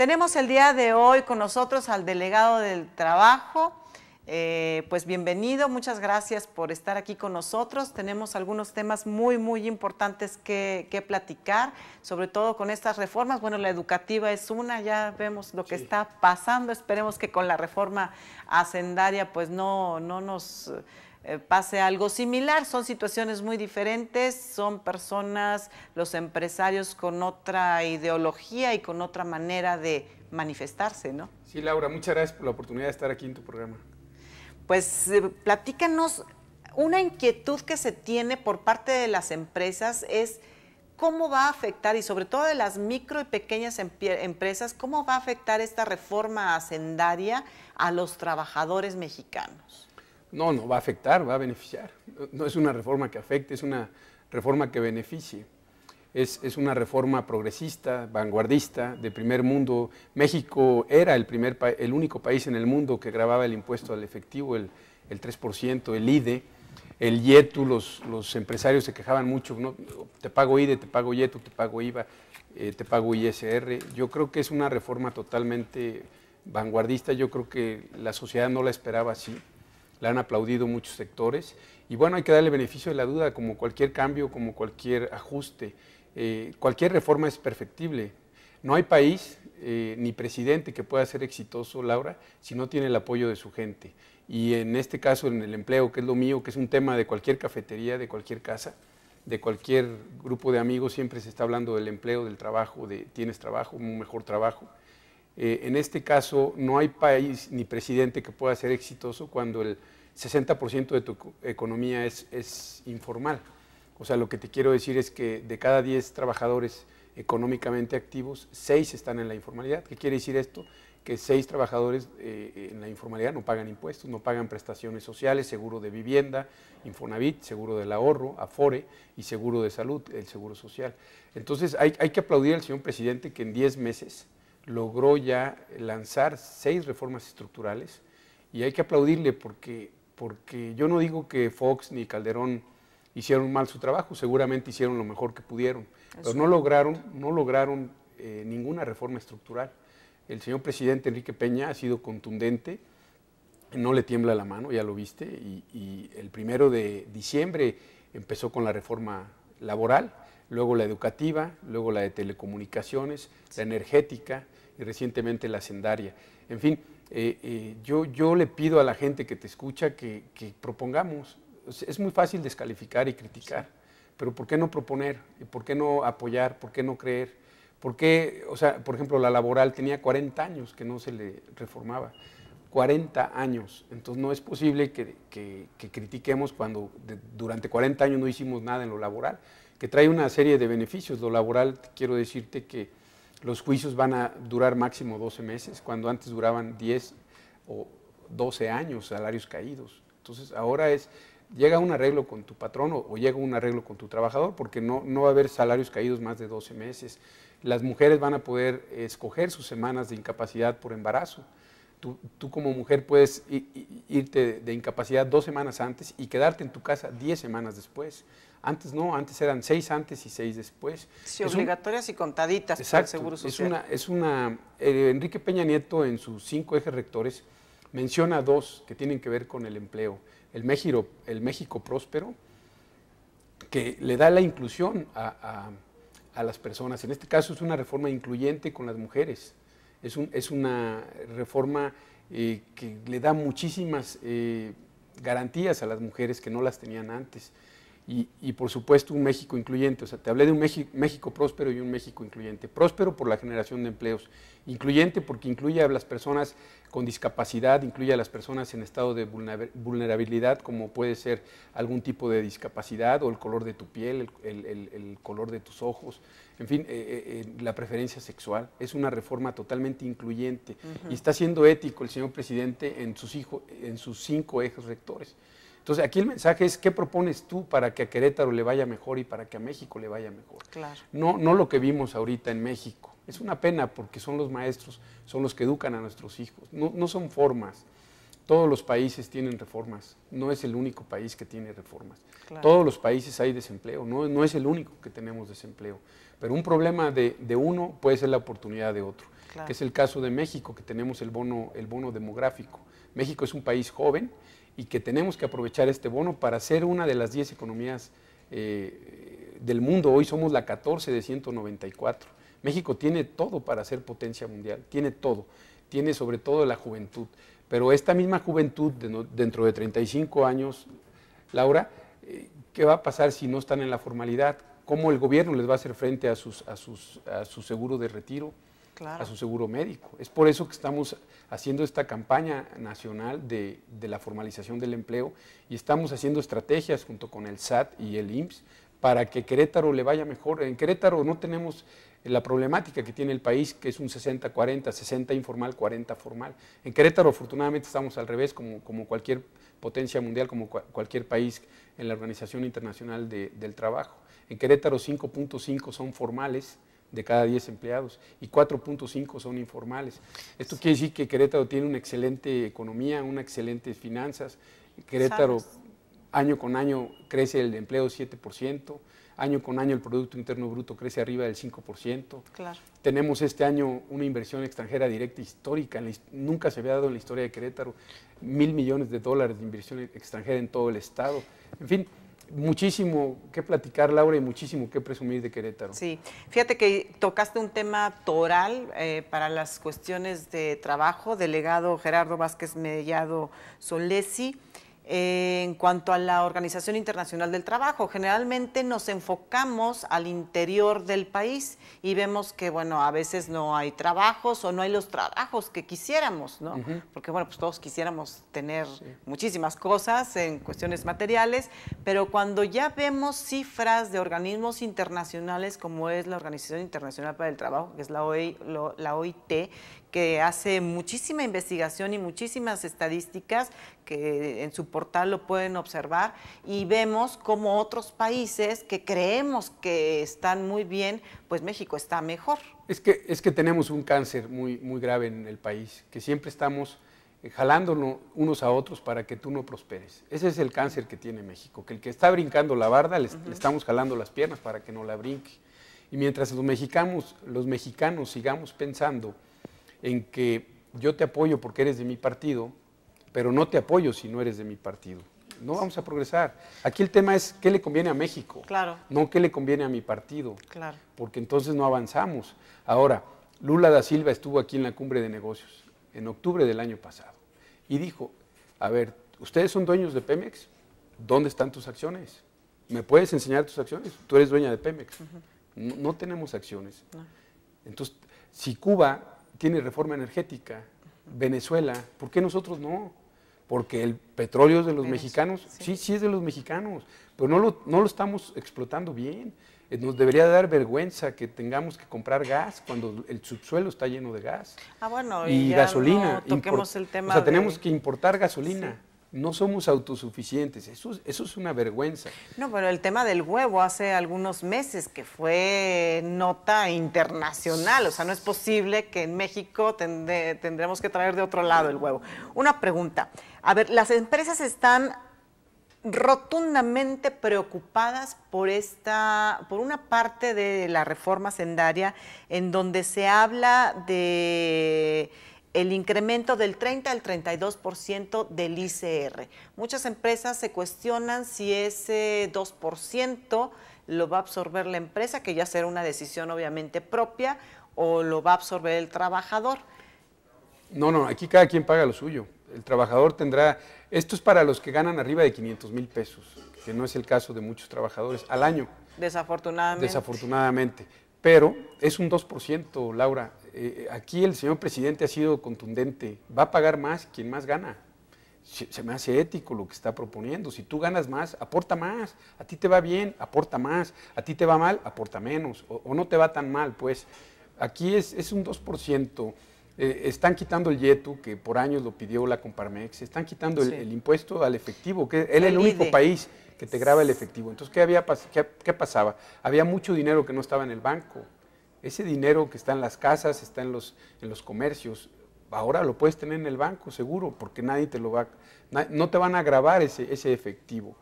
Tenemos el día de hoy con nosotros al delegado del trabajo. Eh, pues bienvenido, muchas gracias por estar aquí con nosotros. Tenemos algunos temas muy, muy importantes que, platicar, sobre todo con estas reformas. Bueno, la educativa es una, ya vemos lo que está pasando. Esperemos que con la reforma hacendaria pues no, no nos eh, pase algo similar. Son situaciones muy diferentes, son personas, los empresarios con otra ideología y con otra manera de manifestarse, ¿no? Sí, Laura, muchas gracias por la oportunidad de estar aquí en tu programa. Pues eh, platícanos, una inquietud que se tiene por parte de las empresas es cómo va a afectar, y sobre todo de las micro y pequeñas empresas, cómo va a afectar esta reforma hacendaria a los trabajadores mexicanos. No, no va a afectar, va a beneficiar. No, es una reforma que afecte, es una reforma que beneficie. Es, una reforma progresista, vanguardista, de primer mundo. México era el, primer el único país en el mundo que grababa el impuesto al efectivo, el, 3%, el IDE, el IETU, e los, los empresarios se quejaban mucho, te pago IDE, te pago IETU, te pago IVA, eh, te pago ISR. Yo creo que es una reforma totalmente vanguardista, yo creo que la sociedad no la esperaba así la han aplaudido muchos sectores. Y bueno, hay que darle beneficio de la duda, como cualquier cambio, como cualquier ajuste. Eh, cualquier reforma es perfectible. No hay país eh, ni presidente que pueda ser exitoso, Laura, si no tiene el apoyo de su gente. Y en este caso, en el empleo, que es lo mío, que es un tema de cualquier cafetería, de cualquier casa, de cualquier grupo de amigos, siempre se está hablando del empleo, del trabajo, de tienes trabajo, un mejor trabajo. Eh, en este caso, no hay país ni presidente que pueda ser exitoso cuando el 60% de tu economía es, informal. O sea, lo que te quiero decir es que de cada 10 trabajadores económicamente activos, 6 están en la informalidad. ¿Qué quiere decir esto? Que 6 trabajadores eh, en la informalidad no pagan impuestos, no pagan prestaciones sociales, seguro de vivienda, Infonavit, seguro del ahorro, Afore y seguro de salud, el seguro social. Entonces, hay, hay que aplaudir al señor presidente que en 10 meses logró ya lanzar seis reformas estructurales y hay que aplaudirle porque, porque yo no digo que Fox ni Calderón hicieron mal su trabajo, seguramente hicieron lo mejor que pudieron, pero no lograron, no lograron eh, ninguna reforma estructural. El señor presidente Enrique Peña ha sido contundente, no le tiembla la mano, ya lo viste, y, el primero de diciembre empezó con la reforma laboral, luego la educativa, luego la de telecomunicaciones, la energética, recientemente la sendaria. En fin, eh, eh, yo, yo le pido a la gente que te escucha que, propongamos. Es muy fácil descalificar y criticar, pero ¿por qué no proponer? ¿Por qué no apoyar? ¿Por qué no creer? ¿Por qué, o sea, por ejemplo, la laboral tenía 40 años que no se le reformaba? 40 años. Entonces no es posible que, critiquemos cuando durante 40 años no hicimos nada en lo laboral, que trae una serie de beneficios. Lo laboral, quiero decirte que los juicios van a durar máximo 12 meses, cuando antes duraban 10 o 12 años salarios caídos. Entonces ahora es, llega un arreglo con tu patrono o, o, llega un arreglo con tu trabajador, porque no, no va a haber salarios caídos más de 12 meses. Las mujeres van a poder escoger sus semanas de incapacidad por embarazo. Tú, tú como mujer puedes irte de incapacidad dos semanas antes y quedarte en tu casa diez semanas después. Antes no, antes eran seis antes y seis después. Sí, obligatorias y contaditas Seguro Social. Es una, es una, eh, Enrique Peña Nieto en sus cinco ejes rectores menciona dos que tienen que ver con el empleo. El México, el México próspero, que le da la inclusión a, a las personas. En este caso es una reforma incluyente con las mujeres. Es, un, es una reforma eh, que le da muchísimas eh, garantías a las mujeres que no las tenían antes y, por supuesto un México incluyente. O sea, te hablé de un México, México, próspero y un México incluyente. Próspero por la generación de empleos, incluyente porque incluye a las personas con discapacidad, incluye a las personas en estado de vulnerabilidad, como puede ser algún tipo de discapacidad o el color de tu piel, el, el, color de tus ojos, en fin, eh, eh, eh, la preferencia sexual. Es una reforma totalmente incluyente y está siendo ético el señor presidente en sus, hijos en sus cinco ejes rectores. Entonces, aquí el mensaje es qué propones tú para que a Querétaro le vaya mejor y para que a México le vaya mejor. Claro. No, no lo que vimos ahorita en México. Es una pena porque son los maestros, son los que educan a nuestros hijos. No, son formas. Todos los países tienen reformas. No es el único país que tiene reformas. Todos los países hay desempleo. No, es el único que tenemos desempleo. Pero un problema de, uno puede ser la oportunidad de otro. Que es el caso de México, que tenemos el bono, el bono demográfico. México es un país joven y que tenemos que aprovechar este bono para ser una de las 10 economías eh, del mundo. Hoy somos la 14 de 194. México tiene todo para ser potencia mundial, tiene todo, tiene sobre todo la juventud. Pero esta misma juventud, dentro de 35 años, Laura, eh, ¿qué va a pasar si no están en la formalidad? ¿Cómo el gobierno les va a hacer frente a, a su seguro de retiro? a su seguro médico. Es por eso que estamos haciendo esta campaña nacional de, la formalización del empleo y estamos haciendo estrategias junto con el SAT y el IMSS para que Querétaro le vaya mejor. En Querétaro no tenemos la problemática que tiene el país, que es un 60-40, 60 informal, 40 formal. En Querétaro afortunadamente estamos al revés, como, cualquier potencia mundial, como cualquier país en la Organización Internacional del Trabajo. En Querétaro 5.5 son formales, de cada 10 empleados y 4.5 son informales. Esto quiere decir que Querétaro tiene una excelente economía, unas excelentes finanzas. Querétaro año con año crece el empleo 7%, año con año el Producto Interno Bruto crece arriba del 5%. Claro. Tenemos este año una inversión extranjera directa histórica, nunca se había dado en la historia de Querétaro, mil millones de dólares de inversión extranjera en todo el estado. En fin, muchísimo que platicar, Laura, y muchísimo que presumir de Querétaro. Sí, fíjate que tocaste un tema toral eh, para las cuestiones de trabajo, delegado Gerardo Vázquez Mellado Solesi en cuanto a la Organización Internacional del Trabajo. Generalmente nos enfocamos al interior del país y vemos que, bueno, a veces no hay trabajos o no hay los trabajos que quisiéramos, ¿no? Porque, bueno, pues todos quisiéramos tener muchísimas cosas en cuestiones materiales, pero cuando ya vemos cifras de organismos internacionales como es la Organización Internacional para el Trabajo, que es la OIT, e, que hace muchísima investigación y muchísimas estadísticas que en su portal lo pueden observar y vemos como otros países que creemos que están muy bien, pues México está mejor. Es que, es que tenemos un cáncer muy, muy grave en el país, que siempre estamos eh, jalándonos unos a otros para que tú no prosperes. Ese es el cáncer que tiene México, que el que está brincando la barda le, estamos jalando las piernas para que no la brinque. Y mientras los mexicanos, los mexicanos sigamos pensando en que yo te apoyo porque eres de mi partido, pero no te apoyo si no eres de mi partido. No vamos a progresar. Aquí el tema es qué le conviene a México, claro. no qué le conviene a mi partido, claro. porque entonces no avanzamos. Ahora, Lula da Silva estuvo aquí en la cumbre de negocios en octubre del año pasado y dijo, a ver, ustedes son dueños de Pemex, ¿dónde están tus acciones? ¿Me puedes enseñar tus acciones? Tú eres dueña de Pemex. no, tenemos acciones. Entonces, si Cuba tiene reforma energética, Venezuela, ¿por qué nosotros no? Porque el petróleo es de los mexicanos, sí. sí. es de los mexicanos, pero no lo, no lo estamos explotando bien. Eh, nos debería dar vergüenza que tengamos que comprar gas cuando el subsuelo está lleno de gas. Ah, bueno, y, gasolina. el tema. O sea, tenemos que importar gasolina no somos autosuficientes. Eso, eso es una vergüenza. No, pero el tema del huevo hace algunos meses que fue nota internacional. O sea, no es posible que en México tendremos que traer de otro lado el huevo. Una pregunta. A ver, las empresas están rotundamente preocupadas por esta, por una parte de la reforma sendaria en donde se habla de el incremento del 30 al 32% del ICR. Muchas empresas se cuestionan si ese 2% lo va a absorber la empresa, que ya será una decisión obviamente propia, o lo va a absorber el trabajador. No, no, aquí cada quien paga lo suyo. El trabajador tendrá, esto es para los que ganan arriba de 500 mil pesos, que no es el caso de muchos trabajadores al año. Desafortunadamente. Desafortunadamente. Pero es un 2%, Laura. Eh, aquí el señor presidente ha sido contundente, va a pagar más quien más gana. Se, me hace ético lo que está proponiendo. Si tú ganas más, aporta más. A ti te va bien, aporta más. A ti te va mal, aporta menos. O, no te va tan mal, pues. Aquí es, un 2%. Eh, están quitando el YETU, que por años lo pidió la Comparmex. Están quitando el, impuesto al efectivo, que él es el único país que te graba el efectivo. Entonces, ¿qué, había, qué pasaba? Había mucho dinero que no estaba en el banco. Ese dinero que está en las casas, está en los, comercios, ahora lo puedes tener en el banco, seguro, porque nadie te lo va, no te van a grabar ese, efectivo.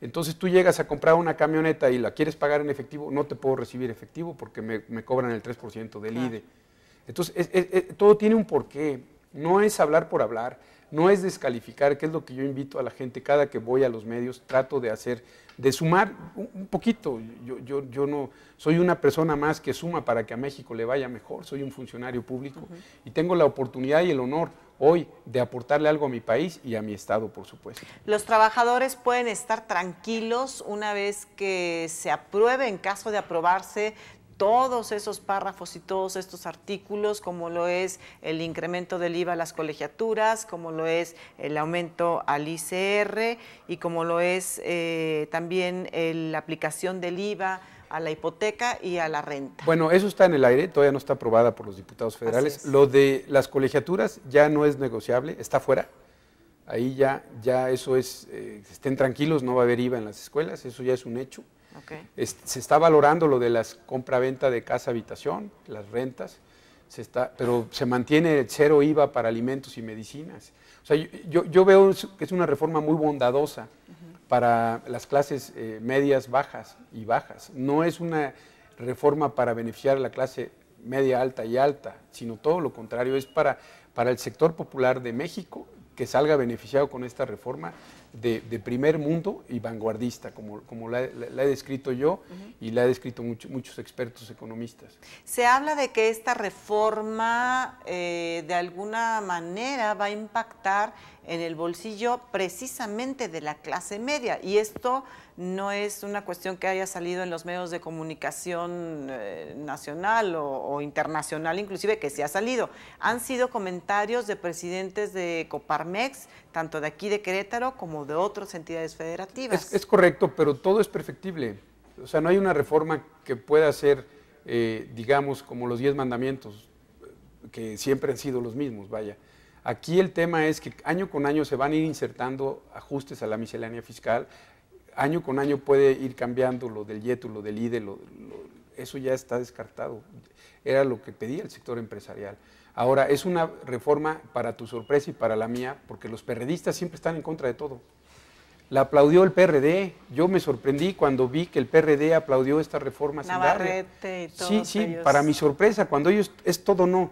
Entonces tú llegas a comprar una camioneta y la quieres pagar en efectivo, no te puedo recibir efectivo porque me, cobran el 3% del IDE. Entonces, todo tiene un porqué. No es hablar por hablar no es descalificar, que es lo que yo invito a la gente cada que voy a los medios, trato de hacer, de sumar un poquito. Yo, yo, no soy una persona más que suma para que a México le vaya mejor, soy un funcionario público y tengo la oportunidad y el honor hoy de aportarle algo a mi país y a mi Estado, por supuesto. Los trabajadores pueden estar tranquilos una vez que se apruebe, en caso de aprobarse, todos esos párrafos y todos estos artículos, como lo es el incremento del IVA a las colegiaturas, como lo es el aumento al ICR y como lo es eh, también el, la aplicación del IVA a la hipoteca y a la renta. Bueno, eso está en el aire, todavía no está aprobada por los diputados federales. Lo de las colegiaturas ya no es negociable, está fuera. Ahí ya, ya eso es, eh, estén tranquilos, no va a haber IVA en las escuelas, eso ya es un hecho se está valorando lo de las compra-venta de casa-habitación, las rentas, se está, pero se mantiene el cero IVA para alimentos y medicinas. O sea, yo, yo veo que es una reforma muy bondadosa para las clases eh, medias, bajas y bajas. No es una reforma para beneficiar a la clase media, alta y alta, sino todo lo contrario, es para, para el sector popular de México que salga beneficiado con esta reforma de, primer mundo y vanguardista, como, como la, he descrito yo y la he descrito muchos expertos economistas. Se habla de que esta reforma eh, de alguna manera va a impactar en el bolsillo precisamente de la clase media. Y esto no es una cuestión que haya salido en los medios de comunicación eh, nacional o, internacional, inclusive que se ha salido. Han sido comentarios de presidentes de Coparmex, tanto de aquí de Querétaro como de de otras entidades federativas. Es, correcto, pero todo es perfectible. O sea, no hay una reforma que pueda ser, eh, digamos, como los diez mandamientos, que siempre han sido los mismos, vaya. Aquí el tema es que año con año se van a ir insertando ajustes a la miscelánea fiscal, año con año puede ir cambiando lo del YETU, lo del IDE, eso ya está descartado. Era lo que pedía el sector empresarial. Ahora, es una reforma para tu sorpresa y para la mía, porque los perredistas siempre están en contra de todo la aplaudió el PRD. Yo me sorprendí cuando vi que el PRD aplaudió esta reforma Navarrete y Sí, sí, para mi sorpresa, cuando ellos es todo no.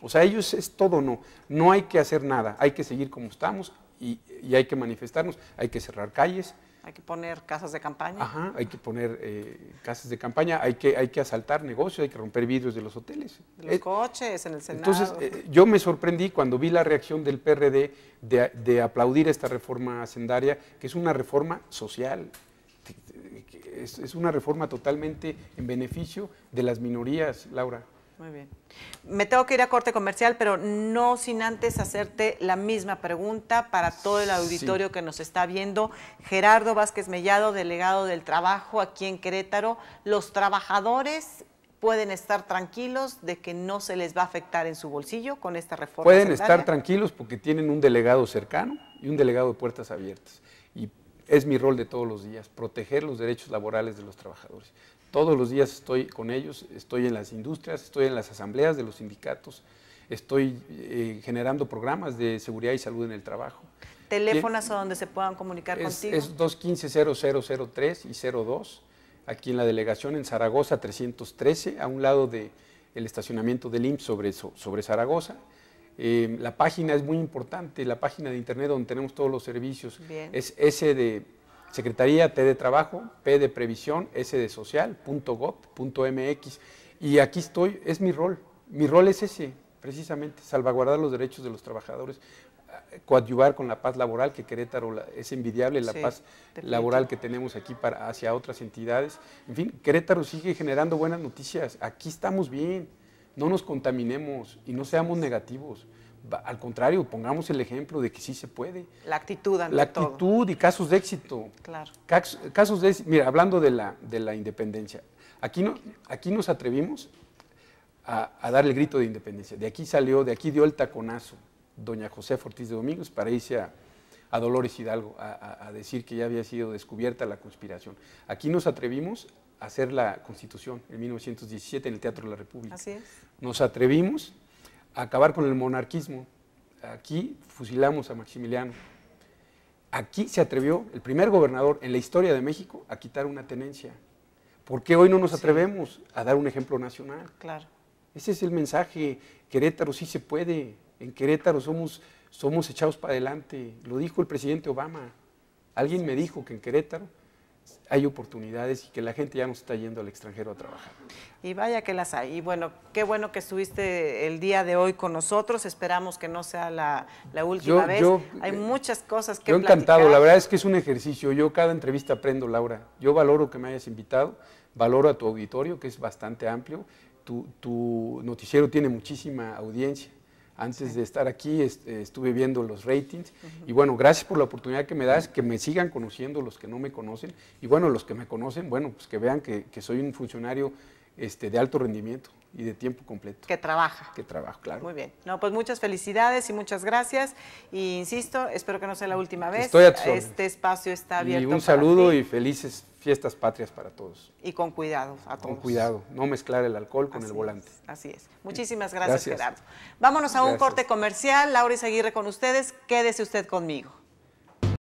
O sea, ellos es todo no. No hay que hacer nada, hay que seguir como estamos y, y hay que manifestarnos, hay que cerrar calles, hay que poner casas de campaña. Ajá, hay que poner eh, casas de campaña, hay que, hay que asaltar negocios, hay que romper vidrios de los hoteles. De los eh, coches, en el Senado. Entonces, eh, yo me sorprendí cuando vi la reacción del PRD de, de aplaudir esta reforma hacendaria, que es una reforma social. es una reforma totalmente en beneficio de las minorías, Laura. Muy bien. Me tengo que ir a corte comercial, pero no sin antes hacerte la misma pregunta para todo el auditorio que nos está viendo. Gerardo Vázquez Mellado, delegado del trabajo aquí en Querétaro. Los trabajadores pueden estar tranquilos de que no se les va a afectar en su bolsillo con esta reforma. Pueden estar tranquilos porque tienen un delegado cercano y un delegado de puertas abiertas. Y es mi rol de todos los días, proteger los derechos laborales de los trabajadores. Todos los días estoy con ellos, estoy en las industrias, estoy en las asambleas de los sindicatos, estoy eh, generando programas de seguridad y salud en el trabajo. ¿Teléfonos a donde se puedan comunicar es, contigo? Es 215-0003 y 02, aquí en la delegación en Zaragoza 313, a un lado del el estacionamiento del IMSS sobre, sobre Zaragoza. Em, la página es muy importante, la página de internet donde tenemos todos los servicios es ese de... Secretaría T de Trabajo, P de Previsión, S de Social, punto punto .mx. Y aquí estoy, es mi rol. Mi rol es ese, precisamente, salvaguardar los derechos de los trabajadores, eh, coadyuvar con la paz laboral, que Querétaro es envidiable la paz laboral que tenemos aquí para, hacia otras entidades. En fin, Querétaro sigue generando buenas noticias. Aquí estamos bien, no nos contaminemos y no seamos negativos al contrario, pongamos el ejemplo de que sí se puede. La actitud ante La actitud y casos de éxito. Claro. Casos, de mira, hablando de la, de la independencia, aquí, no, aquí nos atrevimos a, dar el grito de independencia. De aquí salió, de aquí dio el taconazo doña José Ortiz de Domingos para irse a, Dolores Hidalgo a, decir que ya había sido descubierta la conspiración. Aquí nos atrevimos a hacer la Constitución en 1917 en el Teatro de la República. Así es. Nos atrevimos acabar con el monarquismo. Aquí fusilamos a Maximiliano. Aquí se atrevió el primer gobernador en la historia de México a quitar una tenencia. ¿Por qué hoy no nos atrevemos a dar un ejemplo nacional? Claro. Ese es el mensaje. Querétaro sí se puede. En Querétaro somos, somos echados para adelante. Lo dijo el presidente Obama. Alguien me dijo que en Querétaro hay oportunidades y que la gente ya no está yendo al extranjero a trabajar. Y vaya que las hay. Y bueno, qué bueno que estuviste el día de hoy con nosotros. Esperamos que no sea la, última vez. hay eh, muchas cosas que... Yo encantado, la verdad es que es un ejercicio. Yo cada entrevista aprendo, Laura. Yo valoro que me hayas invitado, valoro a tu auditorio, que es bastante amplio. tu noticiero tiene muchísima audiencia. Antes de estar aquí eh, estuve viendo los ratings. Y bueno, gracias por la oportunidad que me das, que me sigan conociendo los que no me conocen. Y bueno, los que me conocen, bueno, pues que vean que, que soy un funcionario este, de alto rendimiento y de tiempo completo. Que trabaja. Que trabaja, claro. Muy bien. No, pues muchas felicidades y muchas gracias. Y insisto, espero que no sea la última vez. Estoy Este espacio está abierto. Y un saludo y felices fiestas patrias para todos. Y con cuidado a todos. Con cuidado, no mezclar el alcohol con el volante. así es. Muchísimas gracias, Gerardo. Vámonos a un corte comercial. Laura Aguirre con ustedes. Quédese usted conmigo.